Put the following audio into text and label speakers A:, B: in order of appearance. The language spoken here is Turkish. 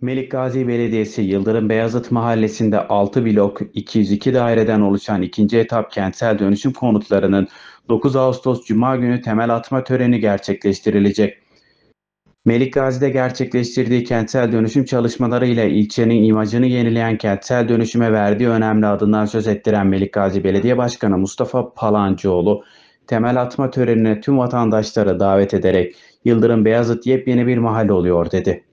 A: Melikgazi Belediyesi Yıldırım Beyazıt Mahallesi'nde 6 blok 202 daireden oluşan ikinci etap kentsel dönüşüm konutlarının 9 Ağustos Cuma günü temel atma töreni gerçekleştirilecek. Melikgazi'de gerçekleştirdiği kentsel dönüşüm çalışmaları ile ilçenin imajını yenileyen kentsel dönüşüme verdiği önemli adından söz ettiren Melikgazi Belediye Başkanı Mustafa Palancıoğlu, temel atma törenine tüm vatandaşları davet ederek Yıldırım Beyazıt yepyeni bir mahalle oluyor dedi.